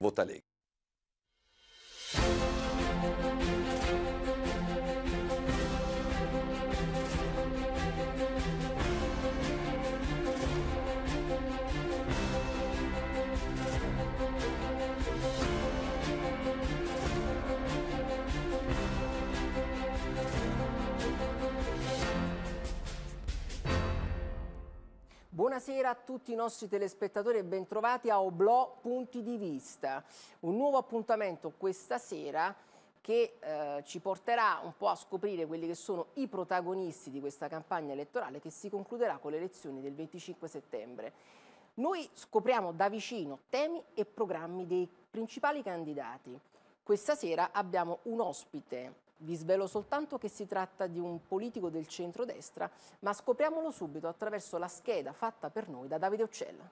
Voltarei. Buonasera a tutti i nostri telespettatori e bentrovati a Oblò Punti di Vista. Un nuovo appuntamento questa sera che eh, ci porterà un po' a scoprire quelli che sono i protagonisti di questa campagna elettorale che si concluderà con le elezioni del 25 settembre. Noi scopriamo da vicino temi e programmi dei principali candidati. Questa sera abbiamo un ospite vi svelo soltanto che si tratta di un politico del centrodestra, ma scopriamolo subito attraverso la scheda fatta per noi da Davide Uccella.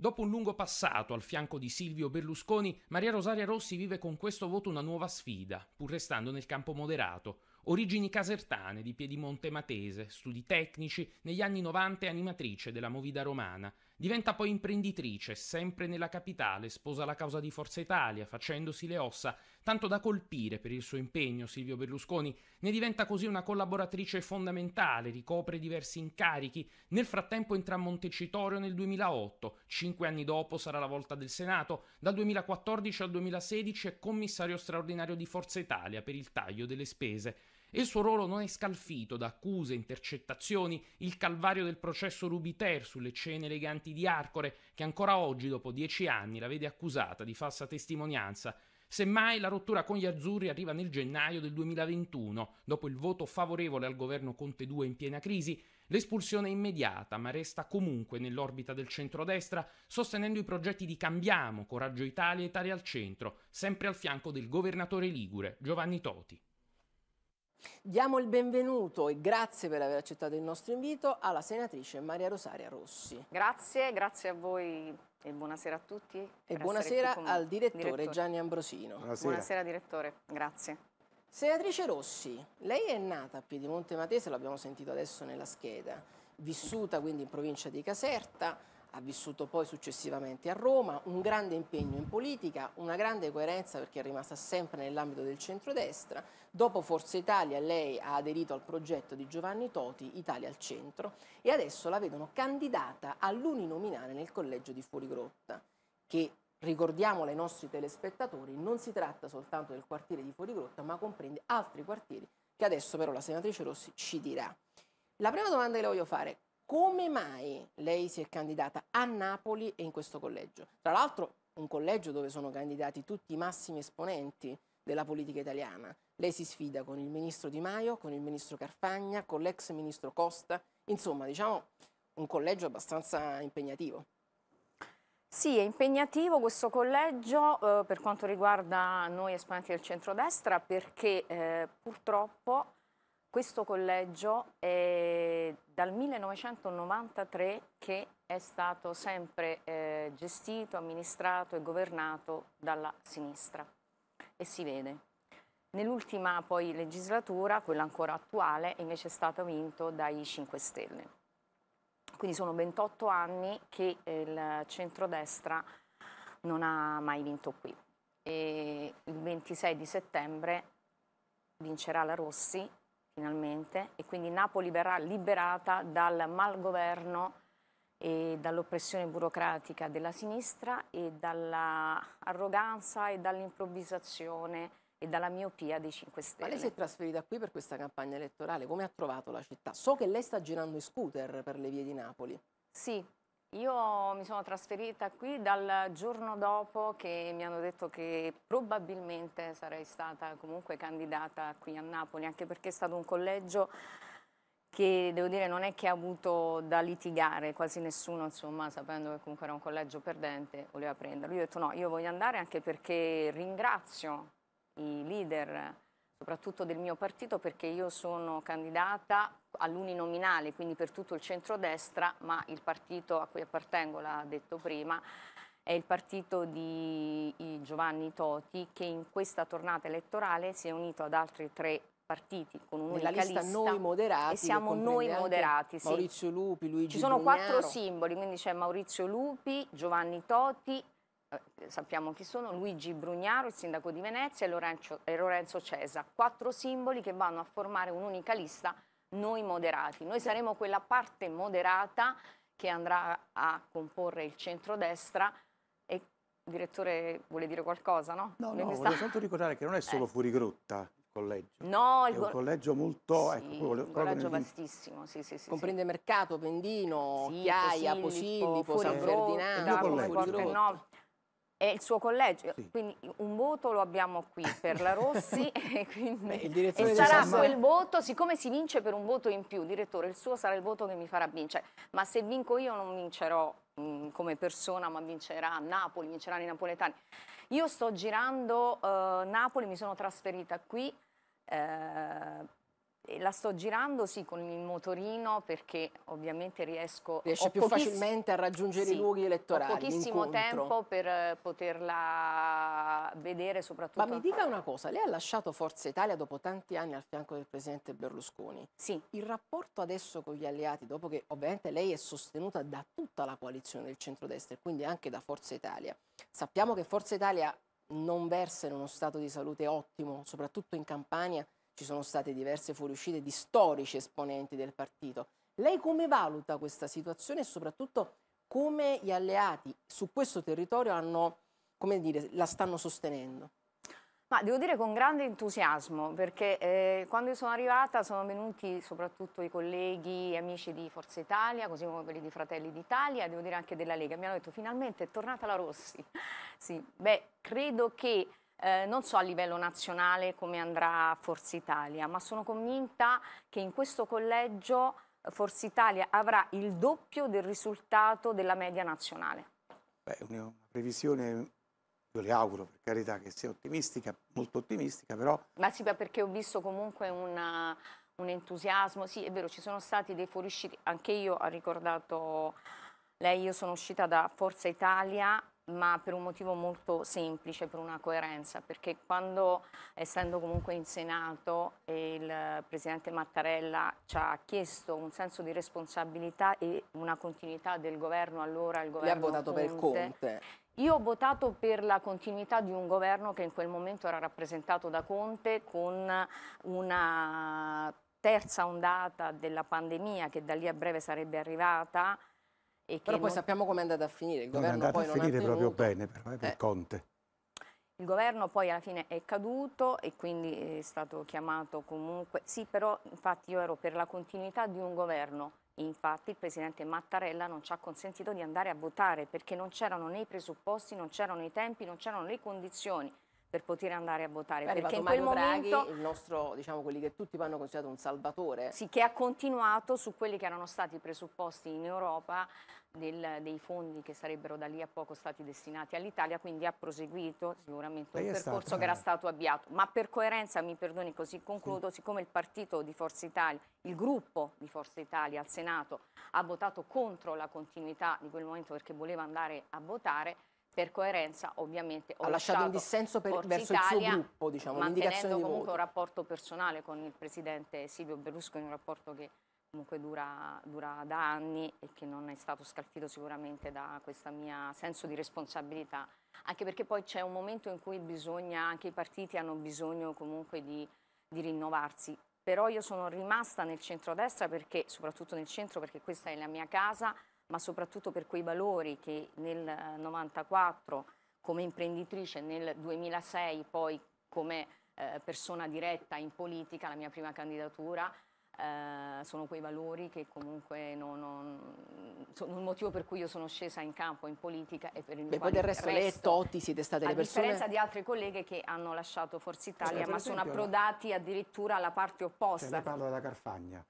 Dopo un lungo passato al fianco di Silvio Berlusconi, Maria Rosaria Rossi vive con questo voto una nuova sfida, pur restando nel campo moderato. Origini casertane di Piedimonte Matese, studi tecnici, negli anni 90 animatrice della Movida Romana, Diventa poi imprenditrice, sempre nella capitale, sposa la causa di Forza Italia, facendosi le ossa, tanto da colpire per il suo impegno Silvio Berlusconi, ne diventa così una collaboratrice fondamentale, ricopre diversi incarichi, nel frattempo entra a Montecitorio nel 2008, cinque anni dopo sarà la volta del Senato, dal 2014 al 2016 è commissario straordinario di Forza Italia per il taglio delle spese. Il suo ruolo non è scalfito da accuse, intercettazioni, il calvario del processo Rubiter sulle cene eleganti di Arcore, che ancora oggi, dopo dieci anni, la vede accusata di falsa testimonianza. Semmai la rottura con gli azzurri arriva nel gennaio del 2021, dopo il voto favorevole al governo Conte 2 in piena crisi, L'espulsione è immediata, ma resta comunque nell'orbita del centrodestra, sostenendo i progetti di Cambiamo, Coraggio Italia e Italia al Centro, sempre al fianco del governatore ligure Giovanni Toti. Diamo il benvenuto e grazie per aver accettato il nostro invito alla senatrice Maria Rosaria Rossi. Grazie, grazie a voi e buonasera a tutti. E buonasera al direttore, direttore, Gianni Ambrosino. Buonasera. buonasera direttore, grazie. Senatrice Rossi, lei è nata a Piedimonte Matese, l'abbiamo sentito adesso nella scheda, vissuta quindi in provincia di Caserta, ha vissuto poi successivamente a Roma, un grande impegno in politica, una grande coerenza perché è rimasta sempre nell'ambito del centrodestra. Dopo Forza Italia lei ha aderito al progetto di Giovanni Toti, Italia al centro, e adesso la vedono candidata all'uninominale nel collegio di Fuorigrotta, che ricordiamo ai nostri telespettatori non si tratta soltanto del quartiere di Fuorigrotta, ma comprende altri quartieri che adesso però la senatrice Rossi ci dirà. La prima domanda che le voglio fare come mai lei si è candidata a Napoli e in questo collegio? Tra l'altro un collegio dove sono candidati tutti i massimi esponenti della politica italiana. Lei si sfida con il ministro Di Maio, con il ministro Carfagna, con l'ex ministro Costa, insomma diciamo un collegio abbastanza impegnativo. Sì, è impegnativo questo collegio eh, per quanto riguarda noi esponenti del centrodestra perché eh, purtroppo questo collegio è dal 1993 che è stato sempre eh, gestito, amministrato e governato dalla sinistra e si vede. Nell'ultima poi legislatura, quella ancora attuale, invece è stato vinto dai 5 Stelle. Quindi sono 28 anni che eh, il centrodestra non ha mai vinto qui. E il 26 di settembre vincerà la Rossi finalmente e quindi Napoli verrà liberata dal malgoverno e dall'oppressione burocratica della sinistra e dall'arroganza e dall'improvvisazione e dalla miopia dei 5 Stelle. Ma lei si è trasferita qui per questa campagna elettorale, come ha trovato la città? So che lei sta girando in scooter per le vie di Napoli. Sì, io mi sono trasferita qui dal giorno dopo che mi hanno detto che probabilmente sarei stata comunque candidata qui a Napoli, anche perché è stato un collegio che devo dire non è che ha avuto da litigare, quasi nessuno insomma sapendo che comunque era un collegio perdente voleva prenderlo. Io ho detto no, io voglio andare anche perché ringrazio i leader soprattutto del mio partito, perché io sono candidata all'uninominale, quindi per tutto il centrodestra, ma il partito a cui appartengo, l'ha detto prima, è il partito di Giovanni Toti che in questa tornata elettorale si è unito ad altri tre partiti con un'unica lista, lista noi moderati e siamo noi moderati sì. Maurizio Lupi, Luigi Ci sono Brugnaro. quattro simboli, quindi c'è Maurizio Lupi, Giovanni Toti, eh, sappiamo chi sono, Luigi Brugnaro, il sindaco di Venezia e Lorenzo, e Lorenzo Cesa, quattro simboli che vanno a formare un'unica lista noi moderati. Noi saremo quella parte moderata che andrà a comporre il centrodestra e direttore vuole dire qualcosa, no? No, no, voglio soltanto ricordare che non è solo eh. Furigrotta il collegio. No, il è un collegio molto... Sì, ecco, un collegio vastissimo, sì, sì, sì. Comprende sì. Mercato, Pendino, sì, Chiaia, Posillipo, Posillipo San Ferdinando, Furigrotta. È il suo collegio, sì. quindi un voto lo abbiamo qui per la Rossi e, quindi, Beh, e sarà quel voto, siccome si vince per un voto in più, direttore, il suo sarà il voto che mi farà vincere, ma se vinco io non vincerò mh, mm, come persona, ma vincerà Napoli, vinceranno i napoletani. Io sto girando eh, Napoli, mi sono trasferita qui, eh, la sto girando sì con il motorino perché ovviamente riesco... Riesce più facilmente a raggiungere sì, i luoghi elettorali. Ho pochissimo tempo per eh, poterla vedere soprattutto... Ma mi dica una cosa, lei ha lasciato Forza Italia dopo tanti anni al fianco del presidente Berlusconi. Sì. Il rapporto adesso con gli alleati, dopo che ovviamente lei è sostenuta da tutta la coalizione del centrodestra e quindi anche da Forza Italia. Sappiamo che Forza Italia non versa in uno stato di salute ottimo, soprattutto in Campania, ci sono state diverse fuoriuscite di storici esponenti del partito. Lei come valuta questa situazione e soprattutto come gli alleati su questo territorio hanno, dire, la stanno sostenendo? Ma devo dire con grande entusiasmo, perché eh, quando sono arrivata sono venuti soprattutto i colleghi e amici di Forza Italia, così come quelli di Fratelli d'Italia, devo dire anche della Lega. Mi hanno detto finalmente è tornata la Rossi. sì, beh, credo che eh, non so a livello nazionale come andrà Forza Italia, ma sono convinta che in questo collegio eh, Forza Italia avrà il doppio del risultato della media nazionale. Beh, una previsione io le auguro per carità che sia ottimistica, molto ottimistica però... Ma sì, perché ho visto comunque una, eh, un entusiasmo, sì è vero ci sono stati dei fuoriusciti, anche io ha ricordato lei, io sono uscita da Forza Italia ma per un motivo molto semplice, per una coerenza, perché quando, essendo comunque in Senato, il Presidente Mattarella ci ha chiesto un senso di responsabilità e una continuità del governo, allora il governo... Lei ha votato Conte, per Conte. Io ho votato per la continuità di un governo che in quel momento era rappresentato da Conte con una terza ondata della pandemia che da lì a breve sarebbe arrivata però poi non... sappiamo come è andata a finire. Il non governo è poi a non finire proprio bene però, eh, per eh. Conte. Il governo poi alla fine è caduto e quindi è stato chiamato comunque. Sì, però infatti io ero per la continuità di un governo. Infatti il presidente Mattarella non ci ha consentito di andare a votare perché non c'erano né i presupposti, non c'erano i tempi, non c'erano le condizioni per poter andare a votare. Beh, perché in quel Draghi, momento il nostro, diciamo, quelli che tutti vanno considerato un salvatore. Sì, che ha continuato su quelli che erano stati i presupposti in Europa del, dei fondi che sarebbero da lì a poco stati destinati all'Italia, quindi ha proseguito sicuramente un percorso stata... che era cioè. stato avviato. Ma per coerenza, mi perdoni così concludo, sì. siccome il partito di Forza Italia, il gruppo di Forza Italia al Senato ha votato contro la continuità di quel momento perché voleva andare a votare, per coerenza ovviamente ho ha lasciato un dissenso per, verso Italia, il suo gruppo, diciamo, mantenendo comunque di un rapporto personale con il presidente Silvio Berlusconi, un rapporto che comunque dura, dura, da anni e che non è stato scalfito sicuramente da questo mio senso di responsabilità, anche perché poi c'è un momento in cui bisogna, anche i partiti hanno bisogno comunque di, di rinnovarsi, però io sono rimasta nel centrodestra perché, soprattutto nel centro perché questa è la mia casa, ma soprattutto per quei valori che nel 94 eh, come imprenditrice, nel 2006 poi come eh, persona diretta in politica, la mia prima candidatura, eh, sono quei valori che comunque non, non, sono il motivo per cui io sono scesa in campo in politica e per il Beh, poi del resto, resto lei e Totti siete state le persone a differenza di altre colleghe che hanno lasciato Forza Italia esatto, ma sono approdati addirittura alla parte cioè, opposta cioè, lei parla della Carfagna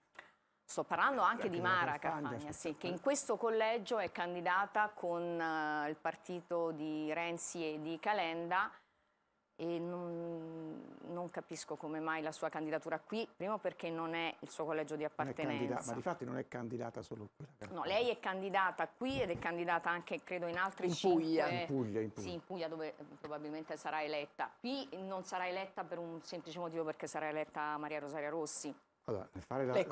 Sto parlando anche di Mara Carfagna, sì, che eh. in questo collegio è candidata con uh, il partito di Renzi e di Calenda e non, non, capisco come mai la sua candidatura qui, primo perché non è il suo collegio di appartenenza. ma di fatto non è candidata solo qui. No, lei è candidata qui ed è candidata anche, credo, in altri in Puglia. in Puglia, in Puglia. Sì, in Puglia dove eh, probabilmente sarà eletta. Qui non sarà eletta per un semplice motivo perché sarà eletta Maria Rosaria Rossi allora, per fare la, Lei è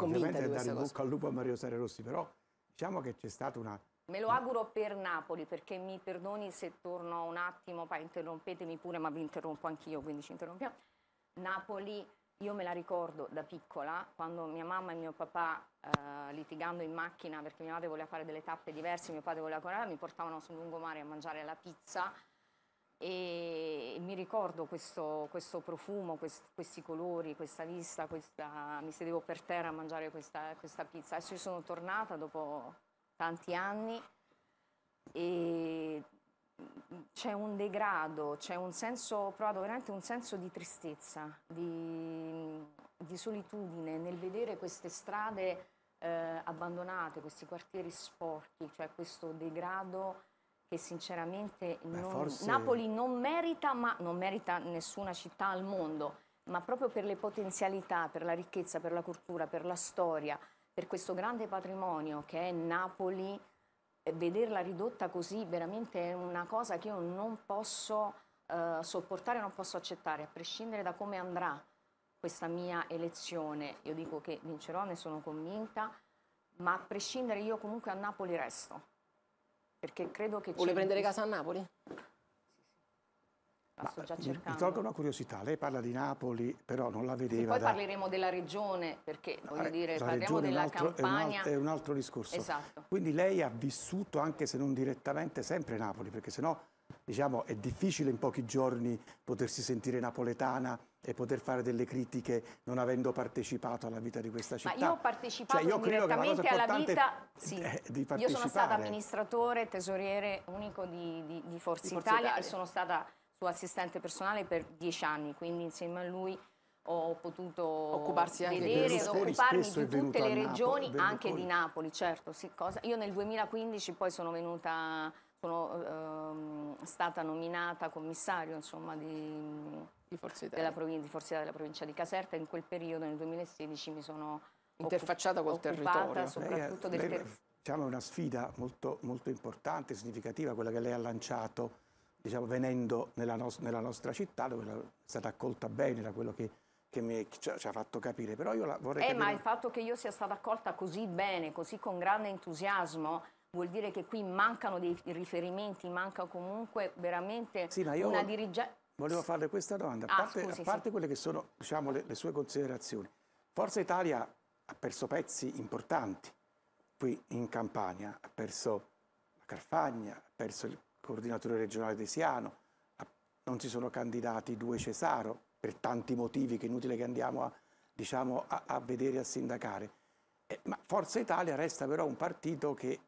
dare in bocca al lupo a Mario Sare Rossi, però diciamo che c'è stata una... Me lo auguro per Napoli, perché mi perdoni se torno un attimo, poi interrompetemi pure, ma vi interrompo anch'io, quindi ci interrompiamo. Napoli, io me la ricordo da piccola, quando mia mamma e mio papà, eh, litigando in macchina, perché mia madre voleva fare delle tappe diverse, mio padre voleva correre, mi portavano sul lungomare a mangiare la pizza, e mi ricordo questo, questo profumo, quest, questi colori, questa vista, questa, mi sedevo per terra a mangiare questa, questa pizza. Adesso sono tornata dopo tanti anni e c'è un degrado, c'è un senso, ho provato veramente un senso di tristezza, di, di solitudine nel vedere queste strade eh, abbandonate, questi quartieri sporchi, cioè questo degrado che sinceramente Beh, non, forse... Napoli non merita, ma non merita nessuna città al mondo, ma proprio per le potenzialità, per la ricchezza, per la cultura, per la storia, per questo grande patrimonio che è Napoli, eh, vederla ridotta così veramente è una cosa che io non posso eh, sopportare, non posso accettare, a prescindere da come andrà questa mia elezione. Io dico che vincerò, ne sono convinta, ma a prescindere io comunque a Napoli resto perché credo che... Vuole prendere casa a Napoli? Ma, mi tolgo una curiosità, lei parla di Napoli, però non la vedeva. Sì, poi da... parleremo della regione, perché eh, voglio dire, parliamo della altro, campagna. È un, altro, è un, altro, discorso. Esatto. Quindi lei ha vissuto, anche se non direttamente, sempre Napoli, perché sennò diciamo, è difficile in pochi giorni potersi sentire napoletana e poter fare delle critiche non avendo partecipato alla vita di questa città. Ma io ho partecipato cioè, io direttamente alla vita, sì. Eh, di io sono stata amministratore, tesoriere unico di, di, di Forza, Forza Italia, Italia e sono stata sua assistente personale per dieci anni, quindi insieme a lui ho potuto Occuparsi anche vedere ed occuparmi di tutte le regioni, Napoli, anche di Napoli, certo. Sì, io nel 2015 poi sono venuta sono eh, stata nominata commissario insomma, di, di, Forza della di, Forza della provincia di Caserta. In quel periodo, nel 2016, mi sono interfacciata col territorio. soprattutto lei, del territorio. Diciamo è una sfida molto, molto, importante, significativa, quella che lei ha lanciato diciamo, venendo nella, no nella, nostra città, dove è stata accolta bene da quello che che mi ci ha fatto capire, però io la vorrei eh, capire... ma il fatto che io sia stata accolta così bene, così con grande entusiasmo, vuol dire che qui mancano dei riferimenti, manca comunque veramente sì, una dirigenza. Volevo farle questa domanda, ah, a parte, ah, scusi, a parte sì. quelle che sono diciamo, le, le, sue considerazioni. Forza Italia ha perso pezzi importanti qui in Campania, ha perso la Carfagna, ha perso il coordinatore regionale di Siano, non si sono candidati due Cesaro per tanti motivi che è inutile che andiamo a, diciamo, a, a vedere e a sindacare. Eh, ma Forza Italia resta però un partito che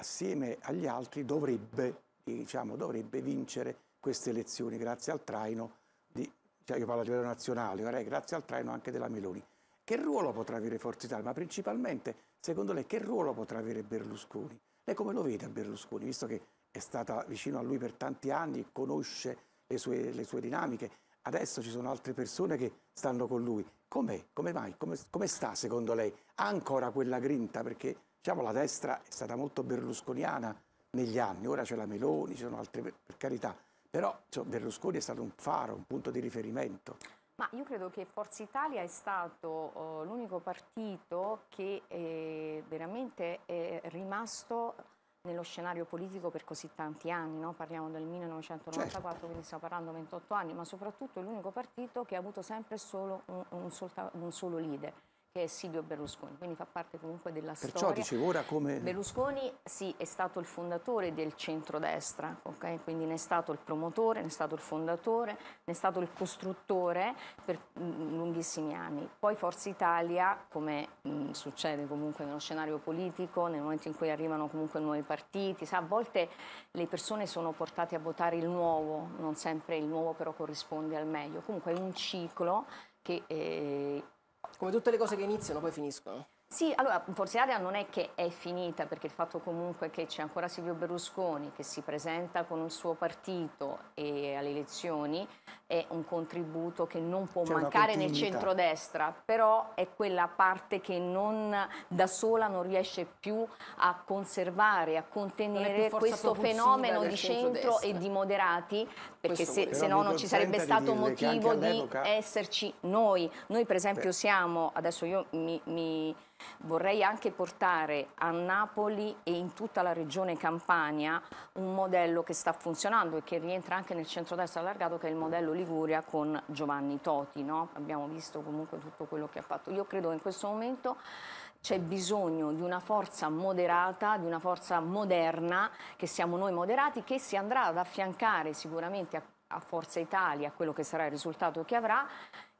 assieme agli altri dovrebbe, diciamo, dovrebbe vincere queste elezioni grazie al traino, di, cioè io parlo a livello nazionale, grazie al traino anche della Meloni. Che ruolo potrà avere Forza Italia? Ma principalmente, secondo lei, che ruolo potrà avere Berlusconi? Lei come lo vede a Berlusconi, visto che è stata vicino a lui per tanti anni, conosce le sue, le sue dinamiche, adesso ci sono altre persone che stanno con lui. Com'è? Come mai? Come, come sta secondo lei? Ha ancora quella grinta? Perché diciamo, la destra è stata molto berlusconiana negli anni, ora c'è la Meloni, ci sono altre per carità, però insomma, Berlusconi è stato un faro, un punto di riferimento. Ma io credo che Forza Italia è stato uh, l'unico partito che eh, veramente è rimasto nello scenario politico per così tanti anni, no? parliamo del 1994, certo. quindi stiamo parlando di 28 anni, ma soprattutto è l'unico partito che ha avuto sempre solo un, un, solta, un solo leader che è Silvio Berlusconi, quindi fa parte comunque della Perciò storia. Perciò dicevo ora come... Berlusconi sì, è stato il fondatore del centrodestra, okay? quindi ne è stato il promotore, ne è stato il fondatore, ne è stato il costruttore per mm, lunghissimi anni. Poi Forza Italia, come mh, mm, succede comunque nello scenario politico, nel momento in cui arrivano comunque nuovi partiti, sa, a volte le persone sono portate a votare il nuovo, non sempre il nuovo però corrisponde al meglio. Comunque è un ciclo che... Eh, come tutte le cose che iniziano poi finiscono. Sì, allora Forza Italia non è che è finita, perché il fatto comunque che c'è ancora Silvio Berlusconi che si presenta con il suo partito e alle elezioni è un contributo che non può mancare nel centrodestra, però è quella parte che non, da sola non riesce più a conservare, a contenere questo fenomeno di centro e di moderati, perché questo se, no non ci sarebbe stato di motivo di esserci noi. Noi per esempio Beh. siamo, adesso io mi, mi Vorrei anche portare a Napoli e in tutta la regione Campania un modello che sta funzionando e che rientra anche nel centro centrodestra allargato che è il modello Liguria con Giovanni Toti. No? Abbiamo visto comunque tutto quello che ha fatto. Io credo che in questo momento c'è bisogno di una forza moderata, di una forza moderna, che siamo noi moderati, che si andrà ad affiancare sicuramente a, a Forza Italia, a quello che sarà il risultato che avrà,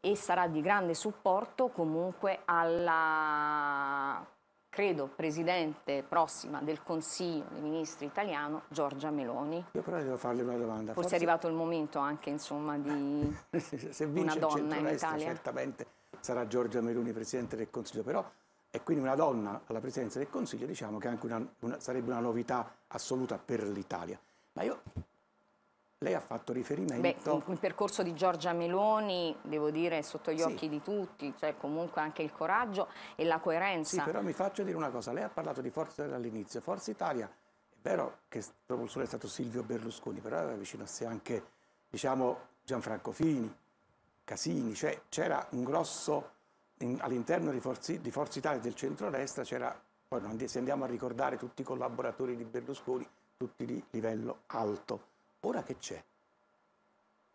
e sarà di grande supporto comunque alla, credo, presidente prossima del Consiglio dei Ministri italiano, Giorgia Meloni. Io però devo farle una domanda. Forse, Forse... è arrivato il momento anche, insomma, di Se una donna in Italia. Certamente sarà Giorgia Meloni Presidente del Consiglio, però e quindi una donna alla Presidenza del Consiglio diciamo che una, una, sarebbe una novità assoluta per l'Italia. Ma io lei ha fatto riferimento... Beh, il percorso di Giorgia Meloni, devo dire, è sotto gli sì. occhi di tutti, cioè comunque anche il coraggio e la coerenza. Sì, però mi faccio dire una cosa, lei ha parlato di Forza Italia all'inizio. Forza Italia, è vero che il propulsore è stato Silvio Berlusconi, però era vicino a sé anche, diciamo, Gianfranco Fini, Casini, cioè c'era un grosso... all'interno di, di, Forza Italia del centro centrodestra c'era, poi se andiamo a ricordare tutti i collaboratori di Berlusconi, tutti di livello alto Ora che c'è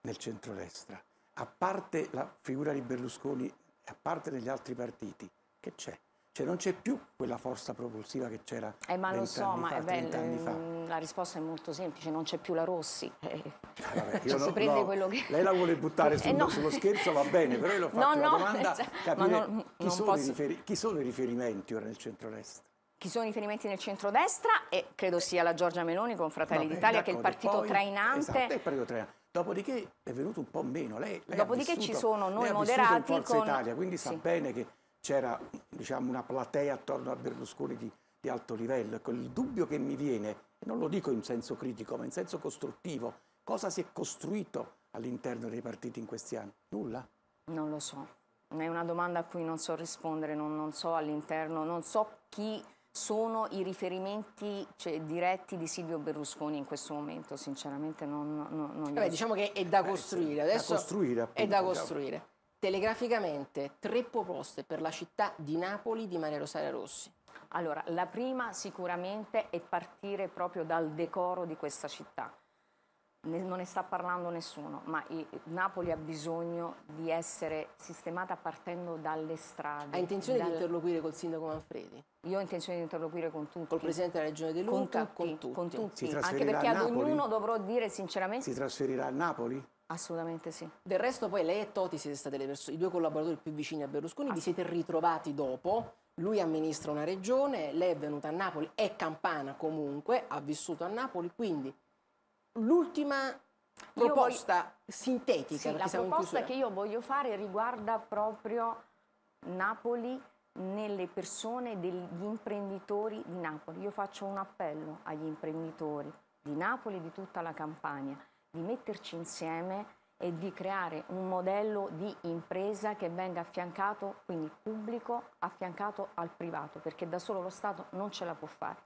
nel centrodestra, a parte la figura di Berlusconi, a parte negli altri partiti, che c'è? Cioè non c'è più quella forza propulsiva che c'era eh, ma lo so, ma eh, fa, beh, mm, La risposta è molto semplice, non c'è più la Rossi. Eh. eh vabbè, cioè, no, no, che... Lei la vuole buttare sul, eh, no. sullo scherzo, va bene, però io l'ho fatto no, una domanda, cioè, capire non, chi, sono posso... chi, sono i riferimenti ora nel centro centrodestra. Ci sono riferimenti nel centrodestra e credo sia la Giorgia Meloni con Fratelli d'Italia che è il partito poi, trainante. Esatto, Dopodiché è venuto un po' meno. Lei, lei Dopodiché vissuto, ci sono noi moderati in Forza con... Italia, quindi sa bene che c'era diciamo, una platea attorno a Berlusconi di, di alto livello. Ecco, il dubbio che mi viene, non lo dico in senso critico, ma in senso costruttivo, cosa si è costruito all'interno dei partiti in questi anni? Nulla? Non lo so. È una domanda a cui non so rispondere, non, non so all'interno, non so chi sono i riferimenti cioè, diretti di Silvio Berlusconi in questo momento, sinceramente non, non, non Vabbè, diciamo che è da eh, costruire, adesso da costruire, è da costruire. Telegraficamente tre proposte per la città di Napoli di Maria Rosaria Rossi. Allora, la prima sicuramente è partire proprio dal decoro di questa città non ne sta parlando nessuno, ma Napoli ha bisogno di essere sistemata partendo dalle strade. Ha intenzione dal... di interloquire col sindaco Manfredi? Io ho intenzione di interloquire con tutti. Col presidente della regione De Con tutti. Con tutti. Con tutti. Anche perché ad ognuno dovrò dire sinceramente... Si trasferirà a Napoli? Assolutamente sì. Del resto poi lei e Toti siete stati i due collaboratori più vicini a Berlusconi, vi siete ritrovati dopo, lui amministra una regione, lei è venuta a Napoli, è campana comunque, ha vissuto a Napoli, quindi l'ultima proposta voglio... sintetica. Sì, la proposta che io voglio fare riguarda proprio Napoli nelle persone degli imprenditori di Napoli. Io faccio un appello agli imprenditori di Napoli e di tutta la Campania di metterci insieme e di creare un modello di impresa che venga affiancato, quindi pubblico, affiancato al privato, perché da solo lo Stato non ce la può fare.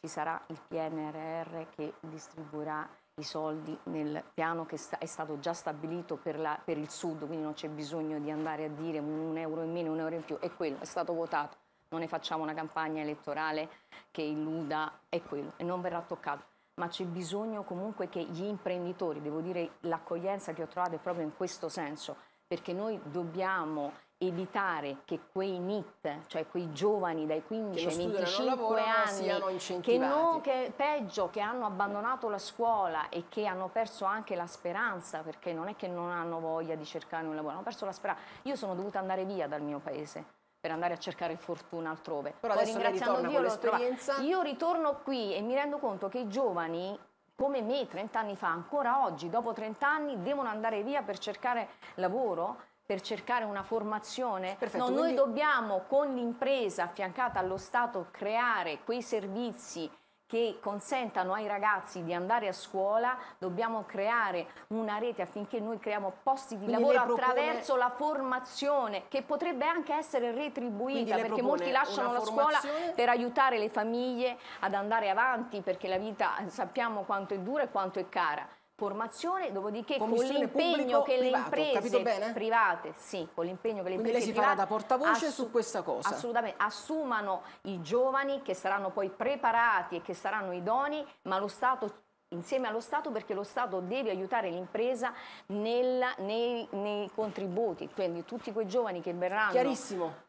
Ci sarà il PNRR che distribuirà i soldi nel piano che sta, è stato già stabilito per, la, per il sud, quindi non c'è bisogno di andare a dire un, un, euro in meno, un euro in più, è quello, è stato votato. Non ne facciamo una campagna elettorale che illuda, è quello, e non verrà toccato. Ma c'è bisogno comunque che gli imprenditori, devo dire l'accoglienza che ho trovato è proprio in questo senso, perché noi dobbiamo evitare che quei NIT, cioè quei giovani dai 15 ai 25 anni, che, non, che peggio, che hanno abbandonato la scuola e che hanno perso anche la speranza, perché non è che non hanno voglia di cercare un lavoro, hanno perso la speranza. Io sono dovuta andare via dal mio paese per andare a cercare fortuna altrove. Però Poi ringraziando Dio l'ho trovata. Io ritorno qui e mi rendo conto che i giovani come me 30 anni fa, ancora oggi, dopo 30 anni, devono andare via per cercare lavoro per cercare una formazione? Perfetto, no, quindi... noi dobbiamo con l'impresa affiancata allo Stato creare quei servizi che consentano ai ragazzi di andare a scuola, dobbiamo creare una rete affinché noi creiamo posti di quindi lavoro propone... attraverso la formazione che potrebbe anche essere retribuita perché molti lasciano la scuola per aiutare le famiglie ad andare avanti perché la vita eh, sappiamo quanto è dura e quanto è cara formazione, dopodiché con l'impegno che le imprese private, sì, con l'impegno che le Quindi lei si farà da portavoce su questa cosa. Assolutamente, assumano i giovani che saranno poi preparati e che saranno idoni, ma lo Stato insieme allo Stato perché lo Stato deve aiutare l'impresa nei, nei contributi, quindi tutti quei giovani che verranno Chiarissimo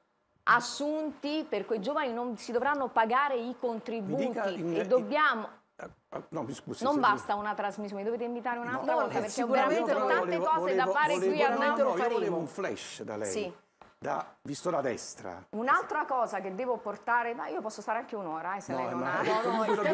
assunti per quei giovani non si dovranno pagare i contributi dica, e dobbiamo eh, eh, no, mi scusi, non basta una trasmissione, mi dovete invitare un'altra no, volta eh, perché veramente ho tante cose volevo, da fare volevo, qui a Nato no, Io volevo un flash da lei. Sì. Da, visto la destra. Un'altra cosa che devo portare, ma io posso stare anche un'ora, eh, se no, lei non ha. No, no, un'altra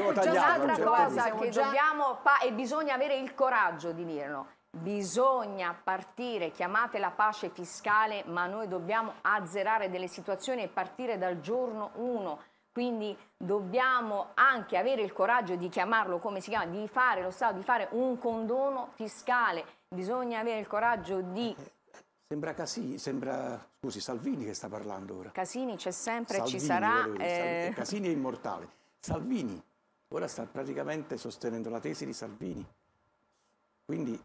cosa che già... dobbiamo e bisogna avere il coraggio di dirlo. Bisogna partire, chiamate la pace fiscale, ma noi dobbiamo azzerare delle situazioni e partire dal giorno 1 quindi dobbiamo anche avere il coraggio di chiamarlo come si chiama, di fare lo Stato, di fare un condono fiscale. Bisogna avere il coraggio di... Eh, eh, sembra Casini, sembra, scusi, Salvini che sta parlando ora. Casini c'è sempre e ci sarà. Eh. eh... Casini è immortale. Salvini ora sta praticamente sostenendo la tesi di Salvini. Quindi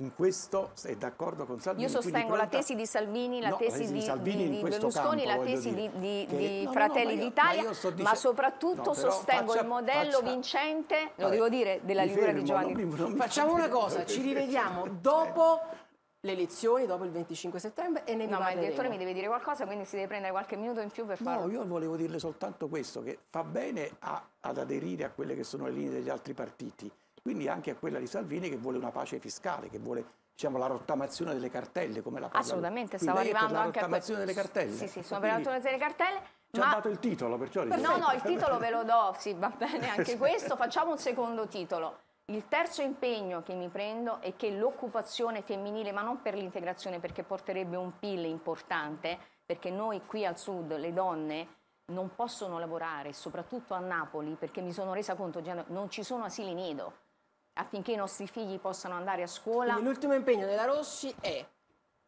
in questo è d'accordo con Salvini. Io sostengo la tesi di Salvini, la, no, tesi, la di, di, di Berlusconi, campo, la tesi dire, di, che... no, Fratelli no, d'Italia, ma, dice... ma, soprattutto sostengo faccia, il modello faccia... vincente, Vabbè, devo dire, della libera di Giovanni. Non mi, non mi Facciamo una cosa, ci rivediamo dopo le elezioni dopo il 25 settembre e ne No, ma il direttore mi deve dire qualcosa, quindi si deve prendere qualche minuto in più per farlo. No, io volevo dirle soltanto questo, che fa bene a, ad aderire a quelle che sono le linee degli altri partiti, quindi anche a quella di Salvini che vuole una pace fiscale, che vuole diciamo, la rottamazione delle cartelle, come la parla. Assolutamente, stavo arrivando anche a... La rottamazione delle cartelle. Sì, sì, eh, sono per la rottamazione delle cartelle. Ci ma... ha dato il titolo, perciò... Perfetto. No, no, il titolo ve lo do, sì, va bene anche questo. Facciamo un secondo titolo. Il terzo impegno che mi prendo è che l'occupazione femminile, ma non per l'integrazione, perché porterebbe un PIL importante, perché noi qui al sud, le donne, non possono lavorare, soprattutto a Napoli, perché mi sono resa conto, non ci sono asili nido affinché i nostri figli possano andare a scuola. Quindi l'ultimo impegno della Rossi è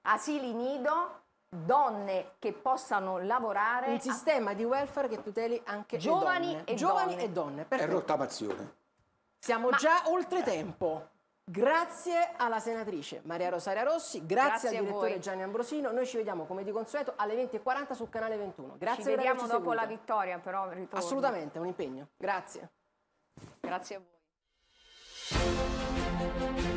asili nido, donne che possano lavorare. Un sistema a... di welfare che tuteli anche giovani donne. E giovani donne. e donne. Perfetto. È rottamazione. Siamo Ma... già oltre tempo. Grazie alla senatrice Maria Rosaria Rossi, grazie, grazie al direttore Gianni Ambrosino. Noi ci vediamo come di consueto alle 20.40 su canale 21. Grazie ci vediamo dopo seguito. la vittoria, però ritorno. Assolutamente, è un impegno. Grazie. Grazie a voi. Thank you.